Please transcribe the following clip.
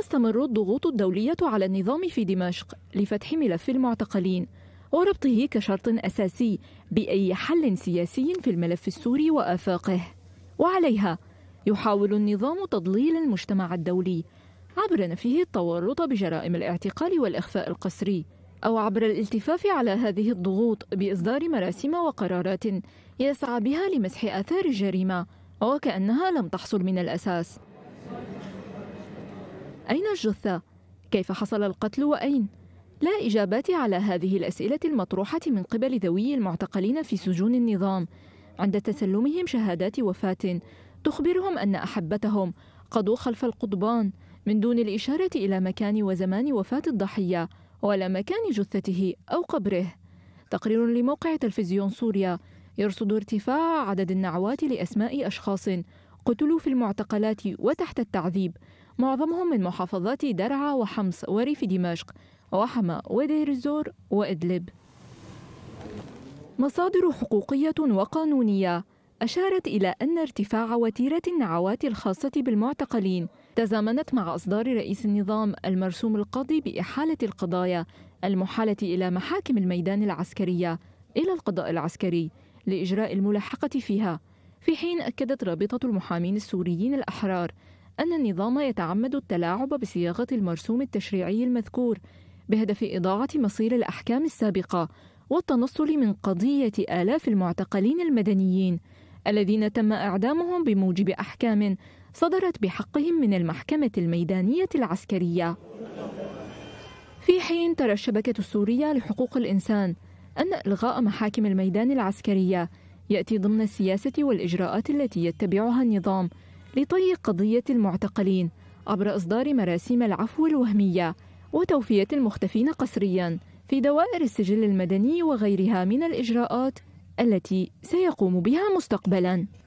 تستمر الضغوط الدولية على النظام في دمشق لفتح ملف المعتقلين وربطه كشرط أساسي بأي حل سياسي في الملف السوري وآفاقه وعليها يحاول النظام تضليل المجتمع الدولي عبر نفيه التورط بجرائم الاعتقال والإخفاء القسري أو عبر الالتفاف على هذه الضغوط بإصدار مراسم وقرارات يسعى بها لمسح آثار الجريمة وكأنها لم تحصل من الأساس أين الجثة؟ كيف حصل القتل وأين؟ لا إجابات على هذه الأسئلة المطروحة من قبل ذوي المعتقلين في سجون النظام عند تسلمهم شهادات وفاة تخبرهم أن أحبتهم قضوا خلف القضبان من دون الإشارة إلى مكان وزمان وفاة الضحية ولا مكان جثته أو قبره تقرير لموقع تلفزيون سوريا يرصد ارتفاع عدد النعوات لأسماء أشخاص قتلوا في المعتقلات وتحت التعذيب معظمهم من محافظات درعا وحمص وريف دمشق وحما ودير الزور وإدلب مصادر حقوقية وقانونية أشارت إلى أن ارتفاع وتيرة النعوات الخاصة بالمعتقلين تزامنت مع إصدار رئيس النظام المرسوم القاضي بإحالة القضايا المحالة إلى محاكم الميدان العسكرية إلى القضاء العسكري لإجراء الملاحقة فيها في حين أكدت رابطة المحامين السوريين الأحرار أن النظام يتعمد التلاعب بصياغة المرسوم التشريعي المذكور بهدف إضاعة مصير الأحكام السابقة والتنصل من قضية آلاف المعتقلين المدنيين الذين تم إعدامهم بموجب أحكام صدرت بحقهم من المحكمة الميدانية العسكرية. في حين ترى الشبكة السورية لحقوق الإنسان أن إلغاء محاكم الميدان العسكرية يأتي ضمن السياسة والإجراءات التي يتبعها النظام لطي قضية المعتقلين عبر إصدار مراسيم العفو الوهمية وتوفية المختفين قسرياً في دوائر السجل المدني وغيرها من الإجراءات التي سيقوم بها مستقبلاً